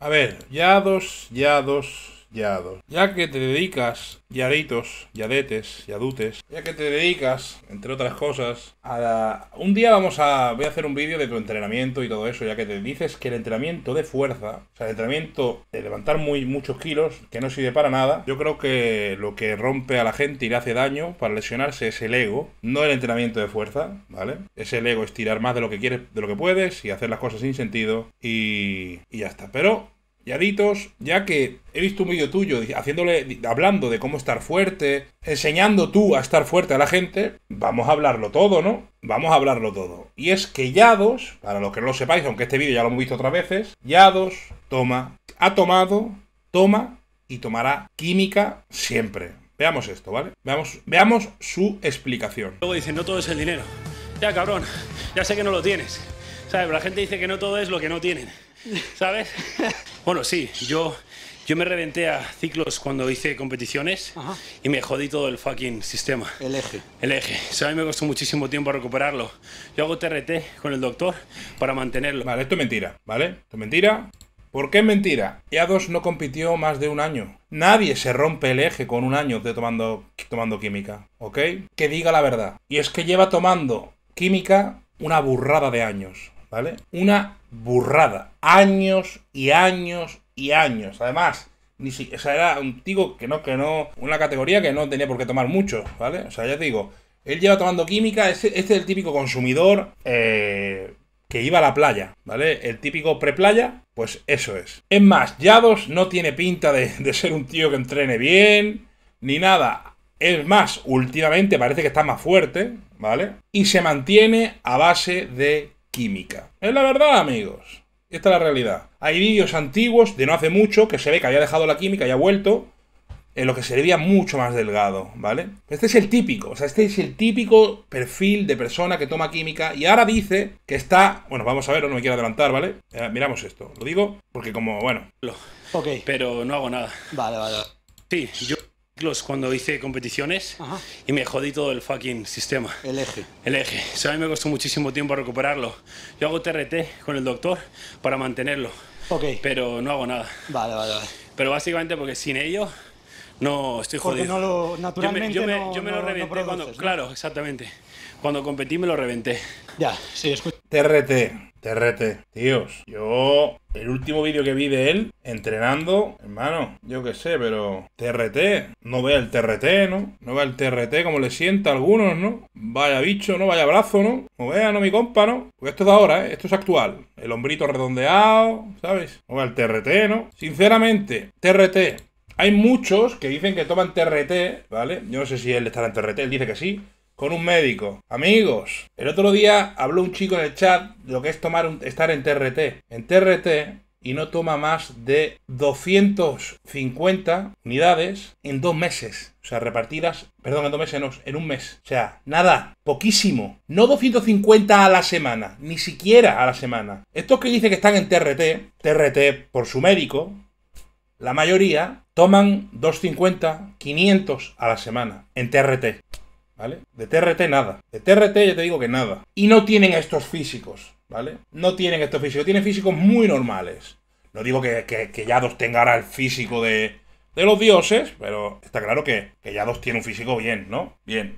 A ver, ya dos, ya dos, ya que te dedicas, Yaditos, Yadetes, Yadutes, ya que te dedicas, entre otras cosas, a la... Un día vamos a... Voy a hacer un vídeo de tu entrenamiento y todo eso, ya que te dices que el entrenamiento de fuerza, o sea, el entrenamiento de levantar muy, muchos kilos, que no sirve para nada, yo creo que lo que rompe a la gente y le hace daño para lesionarse es el ego, no el entrenamiento de fuerza, ¿vale? Ese ego, es tirar más de lo que quieres, de lo que puedes y hacer las cosas sin sentido y, y ya está. Pero Yaditos, ya que he visto un vídeo tuyo haciéndole, hablando de cómo estar fuerte, enseñando tú a estar fuerte a la gente, vamos a hablarlo todo, ¿no? Vamos a hablarlo todo. Y es que Yados, para los que no lo sepáis, aunque este vídeo ya lo hemos visto otras veces, Yados toma, ha tomado, toma y tomará química siempre. Veamos esto, ¿vale? Veamos, veamos su explicación. Luego dicen, no todo es el dinero. Ya, cabrón, ya sé que no lo tienes. ¿Sabes? La gente dice que no todo es lo que no tienen. ¿Sabes? Bueno, sí, yo, yo me reventé a ciclos cuando hice competiciones y me jodí todo el fucking sistema. El eje. El eje. O a mí me costó muchísimo tiempo recuperarlo. Yo hago TRT con el doctor para mantenerlo. Vale, esto es mentira, ¿vale? Esto es mentira. ¿Por qué es mentira? EA2 no compitió más de un año. Nadie se rompe el eje con un año de tomando, tomando química, ¿ok? Que diga la verdad. Y es que lleva tomando química una burrada de años. ¿vale? Una burrada. Años y años y años. Además, ni si, era un tío que no, que no, una categoría que no tenía por qué tomar mucho, ¿vale? O sea, ya te digo, él lleva tomando química, este, es el típico consumidor eh, que iba a la playa, ¿vale? El típico pre-playa, pues eso es. Es más, Yados no tiene pinta de, de ser un tío que entrene bien, ni nada. Es más, últimamente parece que está más fuerte, ¿vale? Y se mantiene a base de química. Es la verdad, amigos. Esta es la realidad. Hay vídeos antiguos de no hace mucho que se ve que había dejado la química y ha vuelto en lo que se veía mucho más delgado, ¿vale? Este es el típico, o sea, este es el típico perfil de persona que toma química y ahora dice que está, bueno, vamos a ver, no me quiero adelantar, ¿vale? Eh, miramos esto, lo digo porque como, bueno... Ok. Pero no hago nada. Vale, vale. Sí, yo cuando hice competiciones y me jodí todo el fucking sistema. El eje. El eje. a mí me costó muchísimo tiempo recuperarlo. Yo hago TRT con el doctor para mantenerlo. Ok. Pero no hago nada. Vale, vale, Pero básicamente porque sin ello no estoy jodido. Yo lo reventé Claro, exactamente. Cuando competí me lo reventé. Ya, sí, escucha. TRT TRT. Tíos, yo el último vídeo que vi de él entrenando, hermano, yo qué sé, pero TRT, no vea el TRT, ¿no? No vea el TRT como le sienta a algunos, ¿no? Vaya bicho, ¿no? Vaya brazo, ¿no? No vea, no mi compa, ¿no? Pues esto es ahora, ¿eh? Esto es actual. El hombrito redondeado, ¿sabes? No vea el TRT, ¿no? Sinceramente, TRT. Hay muchos que dicen que toman TRT, ¿vale? Yo no sé si él estará en TRT, él dice que sí con un médico. Amigos, el otro día habló un chico en el chat de lo que es tomar estar en TRT. En TRT y no toma más de 250 unidades en dos meses. O sea, repartidas, perdón, en dos meses no, en un mes. O sea, nada, poquísimo. No 250 a la semana, ni siquiera a la semana. Estos que dicen que están en TRT, TRT por su médico, la mayoría toman 250, 500 a la semana en TRT. ¿vale? De TRT nada. De TRT ya te digo que nada. Y no tienen estos físicos, ¿vale? No tienen estos físicos, tienen físicos muy normales. No digo que, que, Yados tenga ahora el físico de, los dioses, pero está claro que, que Yados tiene un físico bien, ¿no? Bien.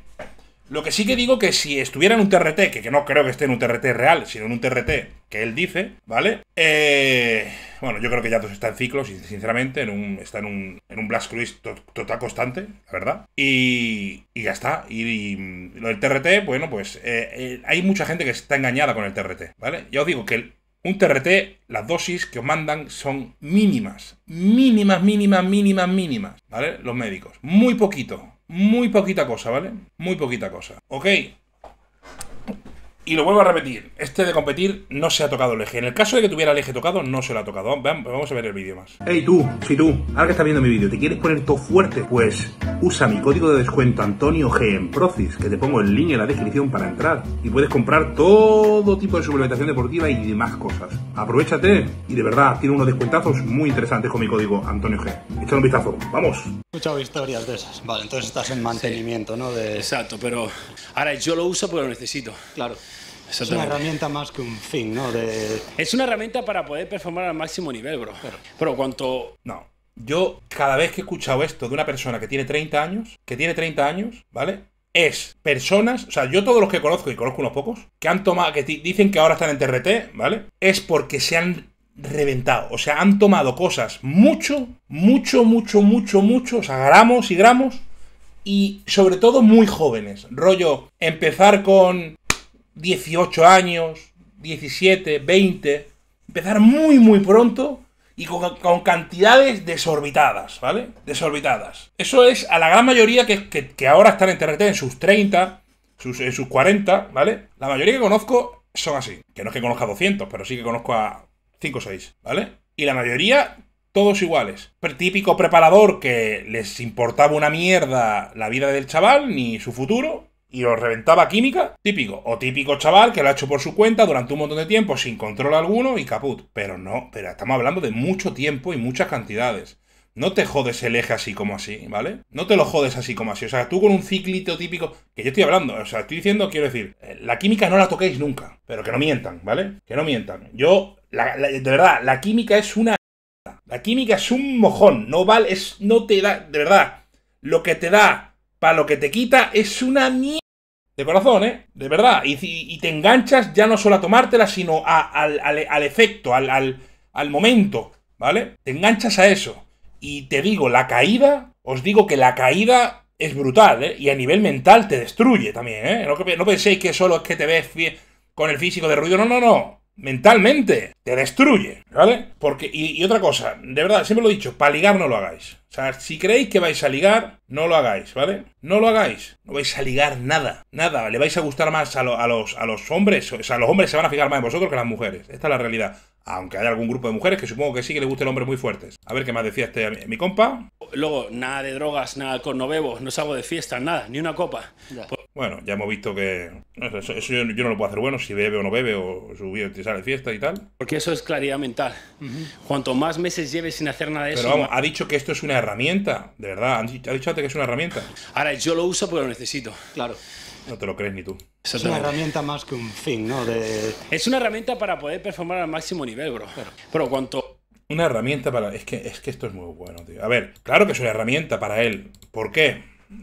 Lo que sí que digo que si estuviera en un TRT, que, no creo que esté en un TRT real, sino en un TRT que él dice, ¿vale? Eh, bueno, yo creo que ya todo está en ciclos, sinceramente, en un, está en un, Blast Cruise total constante, la verdad. Y, y ya está. Y, lo del TRT, bueno, pues eh, eh, hay mucha gente que está engañada con el TRT, ¿vale? Ya os digo que un TRT, las dosis que os mandan son mínimas. Mínimas, mínimas, mínimas, mínimas, ¿vale? Los médicos. Muy poquito muy poquita cosa, ¿vale? Muy poquita cosa. Ok, y lo vuelvo a repetir, este de competir no se ha tocado el eje. En el caso de que tuviera el eje tocado, no se lo ha tocado. Vamos a ver el vídeo más. Hey tú, si tú, ahora que estás viendo mi vídeo, ¿te quieres poner todo fuerte? Pues usa mi código de descuento Antonio G en Procis, que te pongo el link en la descripción para entrar. Y puedes comprar todo tipo de suplementación deportiva y demás cosas. Aprovechate y de verdad, tiene unos descuentazos muy interesantes con mi código Antonio G. Echa un vistazo, vamos. He escuchado historias de esas. Vale, entonces estás en mantenimiento, ¿no? Exacto, pero ahora yo lo uso porque lo necesito. Claro. Es una herramienta más que un fin, ¿no? Es una herramienta para poder performar al máximo nivel, bro. Pero, cuanto... No, yo cada vez que he escuchado esto de una persona que tiene 30 años, que tiene 30 años, ¿vale? Es personas, o sea, yo todos los que conozco, y conozco unos pocos, que han tomado, que dicen que ahora están en TRT, ¿vale? Es porque se han reventado, o sea, han tomado cosas mucho, mucho, mucho, mucho, mucho, o sea, gramos y gramos, y sobre todo muy jóvenes. Rollo, empezar con 18 años, 17, 20, empezar muy, muy pronto y con, cantidades desorbitadas, ¿vale? Desorbitadas. Eso es a la gran mayoría que, ahora están en TRT, en sus 30, en sus 40, ¿vale? La mayoría que conozco son así. Que no es que conozca 200, pero sí que conozco a 5 o 6, ¿vale? Y la mayoría, todos iguales. típico preparador que les importaba una mierda la vida del chaval, ni su futuro, y os reventaba química, típico, o típico chaval que lo ha hecho por su cuenta durante un montón de tiempo sin control alguno y caput. Pero no, pero estamos hablando de mucho tiempo y muchas cantidades. No te jodes el eje así como así, ¿vale? No te lo jodes así como así. O sea, tú con un ciclito típico. Que yo estoy hablando, o sea, estoy diciendo, quiero decir, eh, la química no la toquéis nunca. Pero que no mientan, ¿vale? Que no mientan. Yo, de verdad, la química es una. La química es un mojón. No vale, es. No te da. De verdad. Lo que te da para lo que te quita es una mierda. De corazón, ¿eh? De verdad. Y, te enganchas ya no solo a tomártela, sino al, efecto, al, momento, ¿vale? Te enganchas a eso. Y te digo, la caída, os digo que la caída es brutal, ¿eh? Y a nivel mental te destruye también, ¿eh? No, no penséis que solo es que te ves con el físico de ruido, no, no, no mentalmente, te destruye, ¿vale? Porque, y, otra cosa, de verdad, siempre lo he dicho, para ligar no lo hagáis. O sea, si creéis que vais a ligar, no lo hagáis, ¿vale? No lo hagáis, no vais a ligar nada, nada, le vais a gustar más a, a, los, a los hombres, o sea, los hombres se van a fijar más en vosotros que las mujeres, esta es la realidad. Aunque hay algún grupo de mujeres que supongo que sí que le gusta el hombre muy fuertes. A ver qué más decía este mi, compa. Luego, nada de drogas, nada de no bebo, no salgo de fiestas, nada, ni una copa. Bueno, ya hemos visto que eso, yo, no lo puedo hacer bueno, si bebe o no bebe, o subir sale de fiesta y tal. Porque eso es claridad mental. Cuanto más meses lleves sin hacer nada de eso... Pero vamos, ha dicho que esto es una herramienta, de verdad, ha dicho, ha dicho antes que es una herramienta. Ahora, yo lo uso porque lo necesito. Claro. No te lo crees ni tú. Es una herramienta más que un fin, ¿no? Es una herramienta para poder performar al máximo nivel, bro. Pero, cuanto una herramienta para. Es que, es que esto es muy bueno, tío. A ver, claro que es una herramienta para él. ¿Por qué?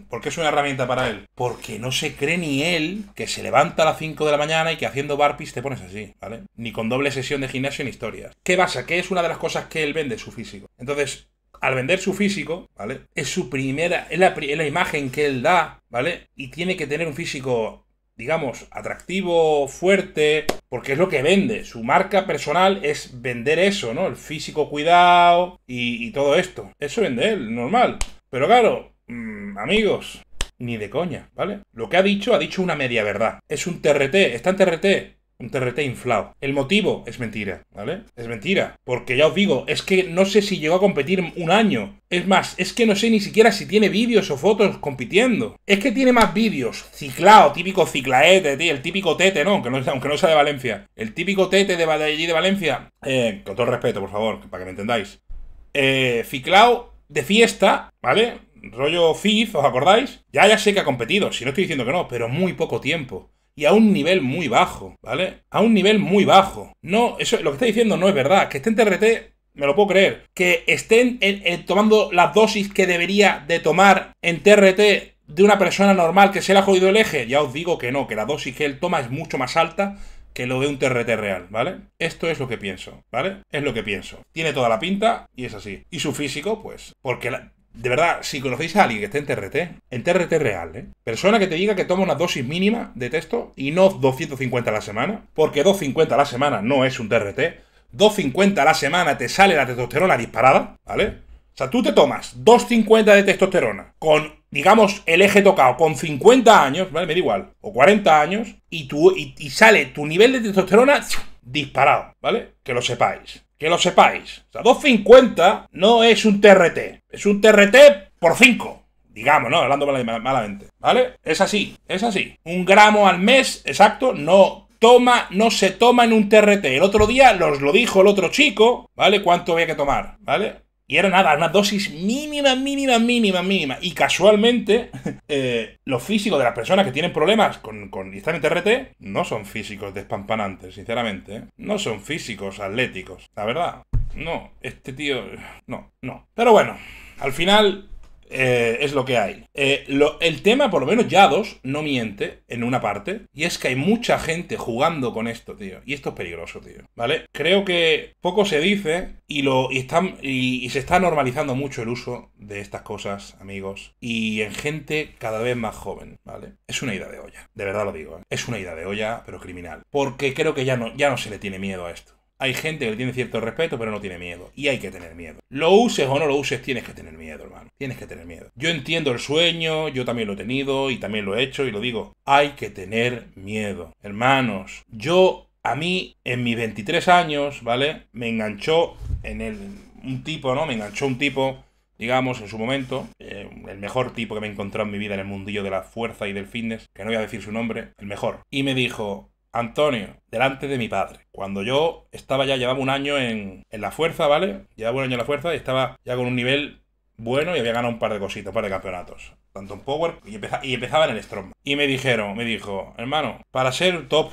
¿Por qué es una herramienta para él? Porque no se cree ni él que se levanta a las 5 de la mañana y que haciendo barpis te pones así, ¿vale? Ni con doble sesión de gimnasio ni historias. ¿Qué pasa? Que es una de las cosas que él vende su físico. Entonces, al vender su físico, ¿vale? Es su primera, es la, imagen que él da, ¿vale? Y tiene que tener un físico, digamos, atractivo, fuerte, porque es lo que vende. Su marca personal es vender eso, ¿no? El físico cuidado y, todo esto. Eso vende él, normal. Pero claro, mm, amigos, ni de coña, ¿vale? Lo que ha dicho, ha dicho una media verdad. Es un TRT, está en TRT un TRT inflado. El motivo es mentira, ¿vale? Es mentira. Porque ya os digo, es que no sé si llegó a competir un año. Es más, es que no sé ni siquiera si tiene vídeos o fotos compitiendo. Es que tiene más vídeos. Ciclao, típico ciclaete, tío, el típico tete, ¿no? Aunque, ¿no? sea de Valencia. El típico tete de, allí de Valencia. Eh, con todo respeto, por favor, para que me entendáis. Eh, ciclao de fiesta, ¿vale? Rollo FIF, ¿os acordáis? Ya ya sé que ha competido, si no estoy diciendo que no, pero muy poco tiempo y a un nivel muy bajo, ¿vale? A un nivel muy bajo. No, eso lo que está diciendo no es verdad. Que esté en TRT, me lo puedo creer. Que estén tomando las dosis que debería de tomar en TRT de una persona normal que se le ha jodido el eje, ya os digo que no, que la dosis que él toma es mucho más alta que lo de un TRT real, ¿vale? Esto es lo que pienso, ¿vale? Es lo que pienso. Tiene toda la pinta y es así. Y su físico, pues, porque de verdad, si conocéis a alguien que esté en TRT, en TRT real, ¿eh? persona que te diga que toma una dosis mínima de texto y no 250 a la semana, porque 250 a la semana no es un TRT, 250 a la semana te sale la testosterona disparada, ¿vale? O sea, tú te tomas 250 de testosterona con, digamos, el eje tocado, con 50 años, ¿vale? Me da igual, o 40 años, y, tú, y sale tu nivel de testosterona disparado, ¿vale? Que lo sepáis. Que lo sepáis. O sea, 250 no es un TRT. Es un TRT por 5. Digamos, ¿no? Hablando malamente. ¿Vale? Es así. Es así. Un gramo al mes, exacto, no toma, no se toma en un TRT. El otro día los lo dijo el otro chico, ¿vale? ¿Cuánto había que tomar? ¿Vale? Y era nada, una dosis mínima, mínima, mínima, mínima. Y casualmente, eh, los físicos de las personas que tienen problemas con, con y están en TRT no son físicos despampanantes, sinceramente. ¿eh? No son físicos atléticos, la verdad. No, este tío. No, no. Pero bueno, al final eh, es lo que hay. Eh, el tema, por lo menos Yados, no miente en una parte, y es que hay mucha gente jugando con esto, tío. Y esto es peligroso, tío. ¿Vale? Creo que poco se dice y, lo, y, y, se está normalizando mucho el uso de estas cosas, amigos, y en gente cada vez más joven, ¿vale? Es una idea de olla, de verdad lo digo. ¿eh? Es una idea de olla, pero criminal. Porque creo que ya no, ya no se le tiene miedo a esto. Hay gente que le tiene cierto respeto, pero no tiene miedo. Y hay que tener miedo. Lo uses o no lo uses, tienes que tener miedo, hermano. Tienes que tener miedo. Yo entiendo el sueño, yo también lo he tenido y también lo he hecho y lo digo. Hay que tener miedo. Hermanos, yo, a mí, en mis 23 años, ¿vale? Me enganchó en el... Un tipo, ¿no? Me enganchó un tipo digamos, en su momento, eh, el mejor tipo que me he encontrado en mi vida en el mundillo de la fuerza y del fitness, que no voy a decir su nombre, el mejor. Y me dijo, Antonio, delante de mi padre. Cuando yo estaba ya, llevaba un año en, la fuerza, ¿vale? Llevaba un año en la fuerza y estaba ya con un nivel bueno y había ganado un par de cositas, un par de campeonatos. Tanto en Power y, empezaba, y empezaba en el Strongman. Y me dijeron, me dijo, hermano, para ser top,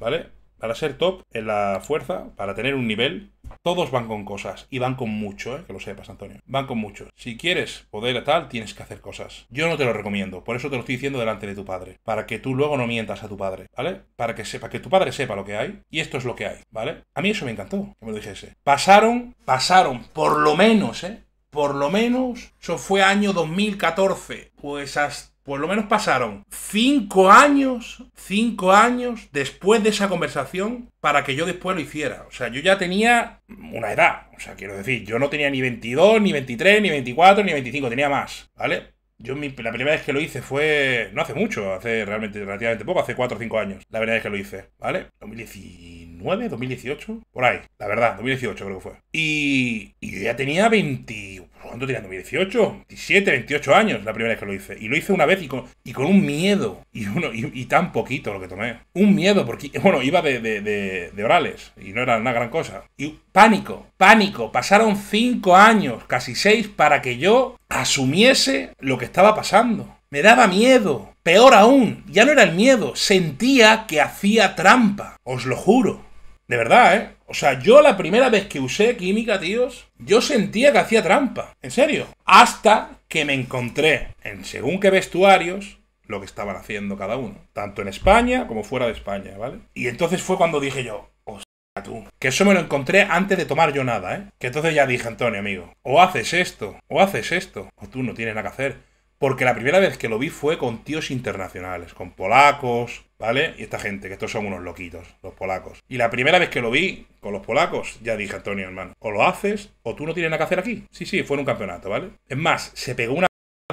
¿vale? Para ser top en la fuerza, para tener un nivel, todos van con cosas y van con mucho, ¿eh? que lo sepas, Antonio. Van con mucho. Si quieres poder a tal, tienes que hacer cosas. Yo no te lo recomiendo, por eso te lo estoy diciendo delante de tu padre, para que tú luego no mientas a tu padre, ¿vale? Para que sepa que tu padre sepa lo que hay y esto es lo que hay, ¿vale? A mí eso me encantó, que me lo dijese. Pasaron, pasaron, por lo menos, ¿eh? Por lo menos, eso fue año 2014. Pues hasta por lo menos pasaron cinco años, cinco años después de esa conversación para que yo después lo hiciera. O sea, yo ya tenía una edad. O sea, quiero decir, yo no tenía ni 22, ni 23, ni 24, ni 25, tenía más, ¿vale? Yo la primera vez que lo hice fue, no hace mucho, hace realmente relativamente poco, hace 4 o 5 años, la primera vez que lo hice, ¿vale? 2017. 2009, 2018, por ahí. La verdad, 2018 creo que fue. Y, yo ya tenía 20... ¿Cuánto tenía? 2018, 17, 28 años la primera vez que lo hice. Y lo hice una vez y con, y con un miedo. Y, uno, y, tan poquito lo que tomé. Un miedo porque, bueno, iba de, de orales y no era una gran cosa. Y pánico, pánico. Pasaron 5 años, casi 6, para que yo asumiese lo que estaba pasando. Me daba miedo. Peor aún, ya no era el miedo, sentía que hacía trampa. Os lo juro. De verdad, ¿eh? O sea, yo la primera vez que usé química, tíos, yo sentía que hacía trampa. En serio. Hasta que me encontré en según qué vestuarios lo que estaban haciendo cada uno. Tanto en España como fuera de España, ¿vale? Y entonces fue cuando dije yo, sea, tú. Que eso me lo encontré antes de tomar yo nada, ¿eh? Que entonces ya dije, Antonio, amigo, o haces esto, o haces esto, o tú no tienes nada que hacer. Porque la primera vez que lo vi fue con tíos internacionales, con polacos, ¿vale? Y esta gente, que estos son unos loquitos, los polacos. Y la primera vez que lo vi con los polacos, ya dije, Antonio, hermano, o lo haces o tú no tienes nada que hacer aquí. Sí, sí, fue en un campeonato, ¿vale? Es más, se pegó una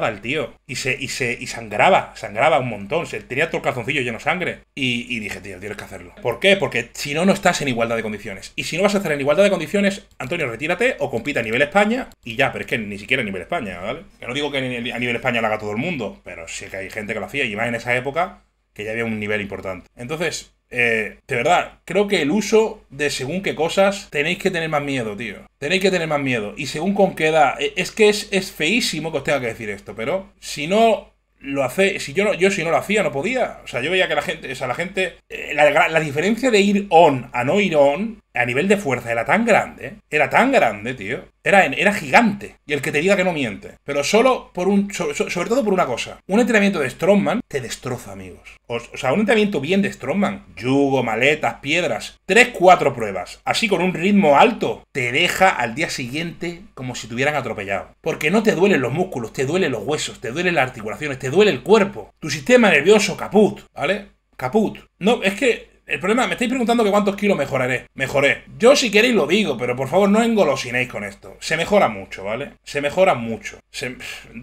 el tío. Y se, y se y sangraba, sangraba un montón. Se, tenía todo el calzoncillo lleno de sangre. Y, dije, tío, tienes que hacerlo. ¿Por qué? Porque si no, no estás en igualdad de condiciones. Y si no vas a hacer en igualdad de condiciones, Antonio, retírate o compita a nivel España y ya, pero es que ni siquiera a nivel España, ¿vale? Que no digo que a nivel España lo haga todo el mundo, pero sí que hay gente que lo hacía y más en esa época que ya había un nivel importante. Entonces, eh, de verdad, creo que el uso de según qué cosas tenéis que tener más miedo, tío. Tenéis que tener más miedo. Y según con qué edad. E, es que es, feísimo que os tenga que decir esto, pero si no lo hace. Si yo no, yo si no lo hacía, no podía. O sea, yo veía que la gente. O sea, la gente. Eh, la, la, diferencia de ir on a no ir on a nivel de fuerza era tan grande, era tan grande, tío, era, era gigante. Y el que te diga que no miente. Pero solo por un, sobre todo por una cosa. Un entrenamiento de Strongman te destroza, amigos. O, o, sea, un entrenamiento bien de Strongman. Yugo, maletas, piedras. Tres, cuatro pruebas. Así con un ritmo alto. Te deja al día siguiente como si te hubieran atropellado. Porque no te duelen los músculos, te duelen los huesos, te duelen las articulaciones, te duele el cuerpo. Tu sistema nervioso caput, ¿vale? Caput. No, es que el problema, me estáis preguntando que cuántos kilos mejoraré. Mejoré. Yo si queréis lo digo, pero por favor no engolosinéis con esto. Se mejora mucho, ¿vale? Se mejora mucho.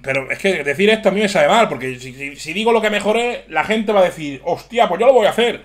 Pero es que decir esto a mí me sabe mal, porque si, digo lo que mejoré, la gente va a decir, hostia, pues yo lo voy a hacer.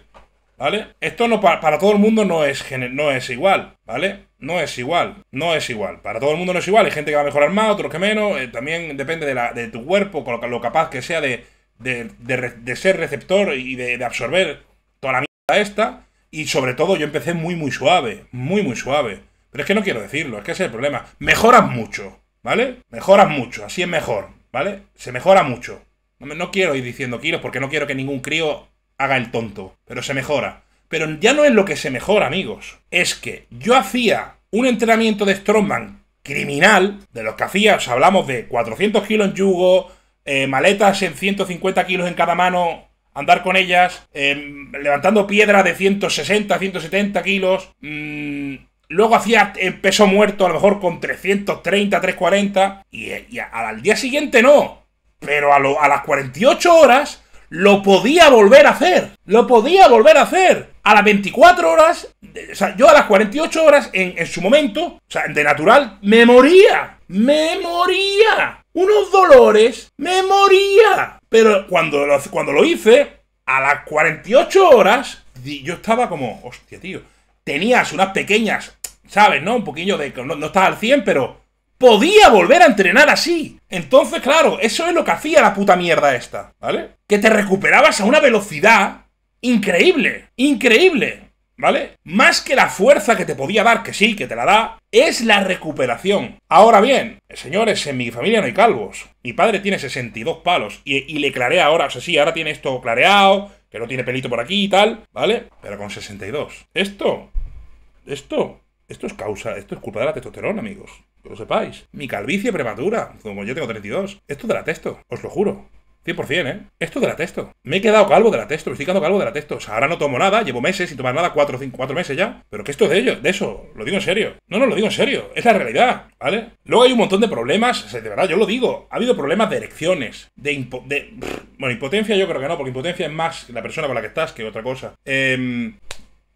¿Vale? Esto no para, todo el mundo no es, no es igual, ¿vale? No es igual, no es igual. Para todo el mundo no es igual. Hay gente que va a mejorar más, otros que menos. Eh, también depende de, tu cuerpo, lo, capaz que sea de, de ser receptor y de absorber toda la esta, y sobre todo yo empecé muy, muy suave, muy, muy suave. Pero es que no quiero decirlo, es que ese es el problema. Mejoras mucho, ¿vale? Mejoras mucho, así es mejor, ¿vale? Se mejora mucho. No, no quiero ir diciendo kilos porque no quiero que ningún crío haga el tonto, pero se mejora. Pero ya no es lo que se mejora, amigos. Es que yo hacía un entrenamiento de strongman criminal, de los que hacía, os hablamos de 400 kilos en yugo, eh, maletas en 150 kilos en cada mano, andar con ellas, em, levantando piedras de 160, 170 kilos. Mmm, luego hacía eh, peso muerto a lo mejor con 330, 340. Y, y al día siguiente no. Pero a, las 48 horas lo podía volver a hacer. Lo podía volver a hacer. A las 24 horas, o sea, yo a las 48 horas en, en su momento, o sea, de natural, me moría. Me moría unos dolores, me moría. Pero cuando lo, cuando lo hice, a las 48 horas, yo estaba como, hostia, tío, tenías unas pequeñas, ¿sabes? ¿No? Un poquillo de... No, no al 100, pero podía volver a entrenar así. Entonces, claro, eso es lo que hacía la puta mierda esta, ¿vale? Que te recuperabas a una velocidad increíble, increíble. ¿vale? Más que la fuerza que te podía dar, que sí, que te la da, es la recuperación. Ahora bien, señores, en mi familia no hay calvos. Mi padre tiene 62 palos y, le clarea ahora, o sea, sí, ahora tiene esto clareado, que no tiene pelito por aquí y tal, ¿vale? Pero con 62. Esto, esto, esto es causa, esto es culpa de la testosterona, amigos. Que lo sepáis. Mi calvicie prematura, como yo tengo 32. Esto de la testo, os lo juro. 100%, ¿eh? Esto de la texto. Me he quedado calvo de la texto, me estoy quedando calvo de la texto. O sea, ahora no tomo nada, llevo meses sin tomar nada, 4 cinco, cuatro meses ya. Pero que esto de ellos, de eso, lo digo en serio. No, no, lo digo en serio, es la realidad, ¿vale? Luego hay un montón de problemas, de verdad, yo lo digo. Ha habido problemas de erecciones, de... bueno, impotencia yo creo que no, porque impotencia es más la persona con la que estás que otra cosa. Eh,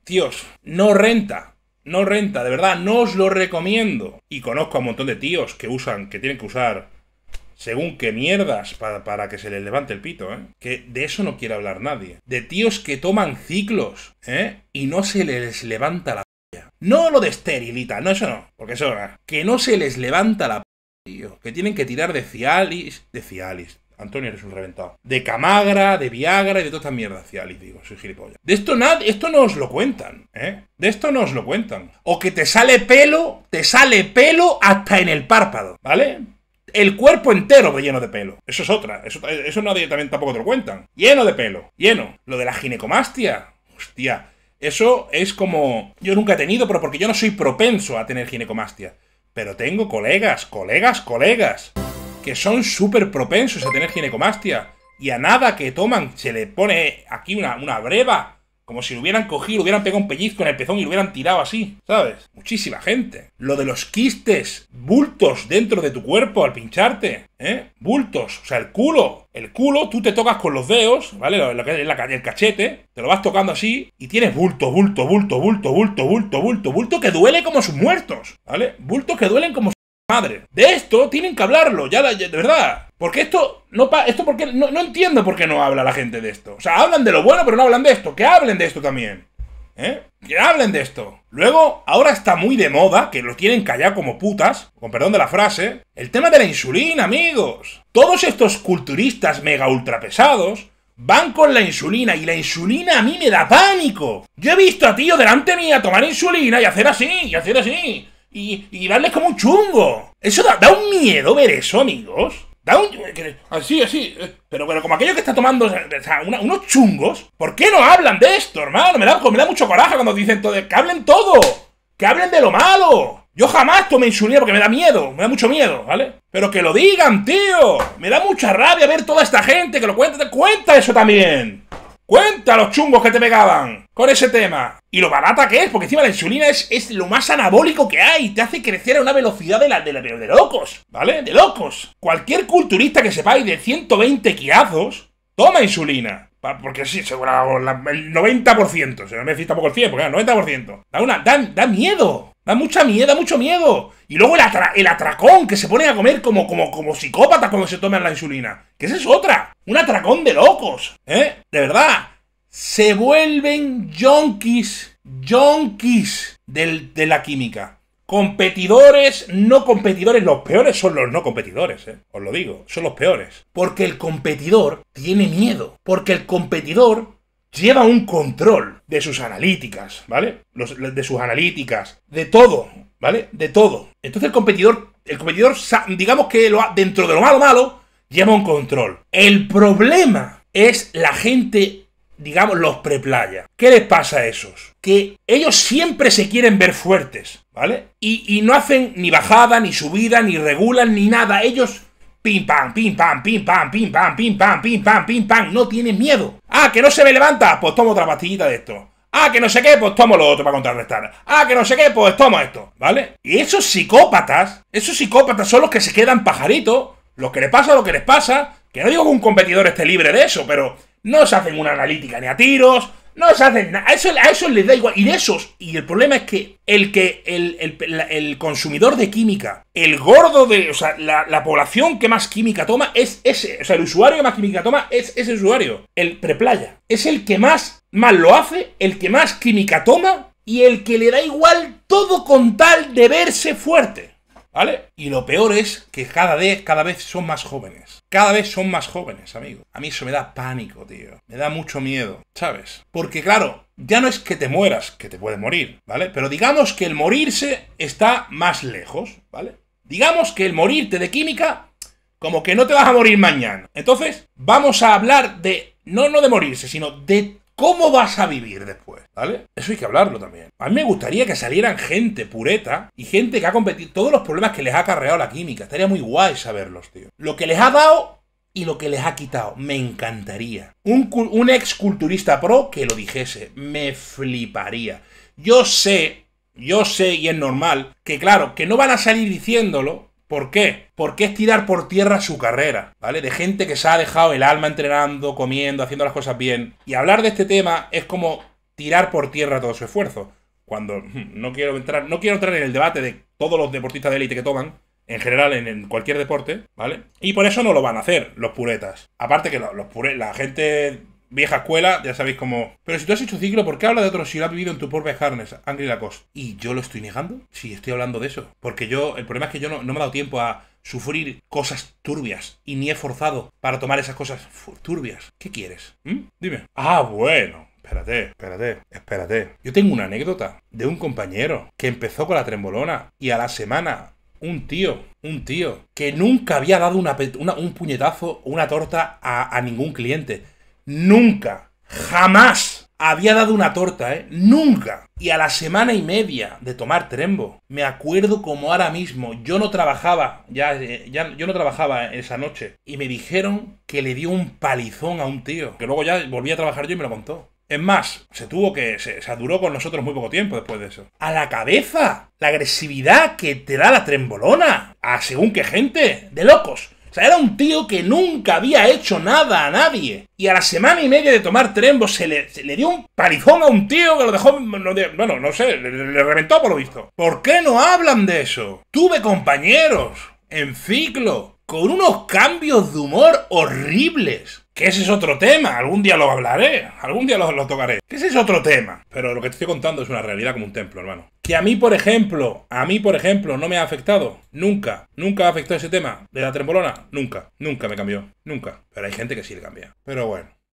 tíos, no renta no renta, de verdad, no os lo recomiendo. Y conozco a un montón de tíos que usan, que tienen que usar según qué mierdas para, que se les levante el pito, ¿eh? Que de eso no quiere hablar nadie. De tíos que toman ciclos, ¿eh? Y no se les levanta la polla. No lo de esterilita, no, eso no. Porque eso Que no se les levanta la tío. Que tienen que tirar de Cialis. De Cialis. Antonio, eres un reventado. De Camagra, de Viagra y de toda esta mierda. Cialis, digo, soy gilipollas. De esto, nada, esto no os lo cuentan, ¿eh? De esto no os lo cuentan. O que te sale pelo, te sale pelo hasta en el párpado, ¿vale? el cuerpo entero lleno de pelo. Eso es otra. Eso, eso nadie también tampoco te lo cuentan. Lleno de pelo. Lleno. Lo de la ginecomastia. Hostia. Eso es como. Yo nunca he tenido, pero porque yo no soy propenso a tener ginecomastia. Pero tengo colegas, colegas, colegas. Que son súper propensos a tener ginecomastia. Y a nada que toman se le pone aquí una, una breva como si lo hubieran cogido, hubieran pegado un pellizco en el pezón y lo hubieran tirado así, ¿sabes? Muchísima gente. Lo de los quistes, bultos dentro de tu cuerpo al pincharte, ¿eh? Bultos, o sea, el culo. El culo, tú te tocas con los dedos, ¿vale? que la, el cachete, te lo vas tocando así y tienes bulto, bulto, bulto, bulto, bulto, bulto, bulto, bulto que duele como sus muertos, ¿vale? Bultos que duelen como su madre. De esto tienen que hablarlo, ya, ya de verdad. Porque esto no esto porque no, entiendo por qué no habla la gente de esto. O sea, hablan de lo bueno, pero no hablan de esto. Que hablen de esto también. ¿Eh? Que hablen de esto. Luego, ahora está muy de moda, que lo tienen callado como putas, con perdón de la frase, el tema de la insulina, amigos. Todos estos culturistas mega ultra pesados van con la insulina y la insulina a mí me da pánico. Yo he visto a tío delante mía tomar insulina y hacer así, y hacer así, y, darles como un chungo. Eso da, da un miedo ver eso, amigos. Ah, así, así. Eh, pero, bueno como aquello que está tomando unos chungos. ¿Por qué no hablan de esto, hermano? Pues me da, mucho coraje cuando dicen todo. ¡Que hablen todo! ¡Que hablen de lo malo! Yo jamás tomé insulina porque me da miedo, me da mucho miedo, ¿vale? Pero que lo digan, tío. Me da mucha rabia ver toda esta gente que lo cuenta. Cuenta eso también. Cuenta los chungos que te pegaban con ese tema. Y lo barata que es, porque encima la insulina es, lo más anabólico que hay. Te hace crecer a una velocidad de la, de, locos, ¿vale? De locos. Cualquier culturista que sepáis de 120 kiazos, toma insulina. Porque sí, seguro, el 90%, se no me decís tampoco el 100, porque el 90%. Da, una, da miedo. Da mucha miedo, da mucho miedo. Y luego el, atracón que se pone a comer como, como, como psicópatas cuando se toman la insulina. Que esa es otra. Un atracón de locos. ¿Eh? De verdad. Se vuelven junkies, junkies de la química. Competidores, no competidores. Los peores son los no competidores, ¿eh? Os lo digo. Son los peores. Porque el competidor tiene miedo. Porque el competidor lleva un control de sus analíticas, ¿vale? de sus analíticas, de todo, ¿vale? De todo. Entonces el competidor, el competidor, digamos que lo dentro de lo malo malo, lleva un control. El problema es la gente, digamos, los preplaya. ¿Qué les pasa a esos? Que ellos siempre se quieren ver fuertes, ¿vale? Y, y no hacen ni bajada, ni subida, ni regulan, ni nada. Ellos Pim pam, pim pam, pim pam, pim pam, pim pam, pim pam, pim pam. No tienes miedo. Ah, que no se me levanta. Pues tomo otra pastillita de esto. Ah, que no sé qué, pues tomo lo otro para contrarrestar. Ah, que no sé qué, pues tomo esto. ¿Vale? Y esos psicópatas, esos psicópatas son los que se quedan pajaritos. Los que les pasa lo que les pasa. Que no digo que un competidor esté libre de eso, pero no se hacen una analítica ni a tiros no se hacen nada. A eso, a les da igual. Y de esos. Y el problema es que el que el, consumidor de química, el gordo de. O sea, la, la, población que más química toma es ese. O sea, el usuario que más química toma es ese usuario. El preplaya. Es el que más, mal lo hace, el que más química toma y el que le da igual todo con tal de verse fuerte. ¿Vale? Y lo peor es que cada vez, cada vez son más jóvenes cada vez son más jóvenes, amigo. A mí eso me da pánico, tío. Me da mucho miedo, ¿sabes? Porque claro, ya no es que te mueras, que te puedes morir, ¿vale? Pero digamos que el morirse está más lejos, ¿vale? Digamos que el morirte de química, como que no te vas a morir mañana. Entonces, vamos a hablar de, no, no de morirse, sino de ¿Cómo vas a vivir después? ¿Vale? Eso hay que hablarlo también. A mí me gustaría que salieran gente pureta y gente que ha competido todos los problemas que les ha cargado la química. Estaría muy guay saberlos, tío. Lo que les ha dado y lo que les ha quitado. Me encantaría. Un, un ex culturista pro que lo dijese. Me fliparía. Yo sé, yo sé y es normal que, claro, que no van a salir diciéndolo ¿Por qué? Porque es tirar por tierra su carrera, ¿vale? De gente que se ha dejado el alma entrenando, comiendo, haciendo las cosas bien. Y hablar de este tema es como tirar por tierra todo su esfuerzo. Cuando hmm, no quiero entrar, no quiero entrar en el debate de todos los deportistas de élite que toman, en general en, cualquier deporte, ¿vale? Y por eso no lo van a hacer los puretas. Aparte que los, la gente vieja escuela, ya sabéis cómo. Pero si tú has hecho ciclo, ¿por qué habla de otro si lo has vivido en tu propia harness Angry Lacoste? ¿Y yo lo estoy negando? Sí, estoy hablando de eso. Porque yo, el problema es que yo no, me he dado tiempo a sufrir cosas turbias y ni he forzado para tomar esas cosas turbias. ¿Qué quieres? ¿Mm? Dime. Ah, bueno. Espérate, espérate, espérate. Yo tengo una anécdota de un compañero que empezó con la trembolona y a la semana un tío, un tío, que nunca había dado una, un puñetazo una torta a ningún cliente nunca, jamás había dado una torta, ¿eh? Nunca. Y a la semana y media de tomar Trembo, me acuerdo como ahora mismo, yo no trabajaba, ya, eh, ya yo no trabajaba esa noche, y me dijeron que le dio un palizón a un tío, que luego ya volví a trabajar yo y me lo contó. Es más, se tuvo que. Se, se, duró con nosotros muy poco tiempo después de eso. ¡A la cabeza! La agresividad que te da la trembolona. A según qué gente. De locos. O sea, era un tío que nunca había hecho nada a nadie. Y a la semana y media de tomar Trembo se le, dio un palizón a un tío que lo dejó... bueno, no sé, le reventó por lo visto. ¿Por qué no hablan de eso? Tuve compañeros en ciclo con unos cambios de humor horribles. Que ese es otro tema, algún día lo hablaré, algún día lo, lo tocaré. Que ese es otro tema. Pero lo que te estoy contando es una realidad como un templo, hermano. Que a mí, por ejemplo, a mí, por ejemplo, no me ha afectado. Nunca, nunca ha afectado ese tema de la trembolona. Nunca, nunca me cambió. Nunca. Pero hay gente que sí le cambia. Pero bueno.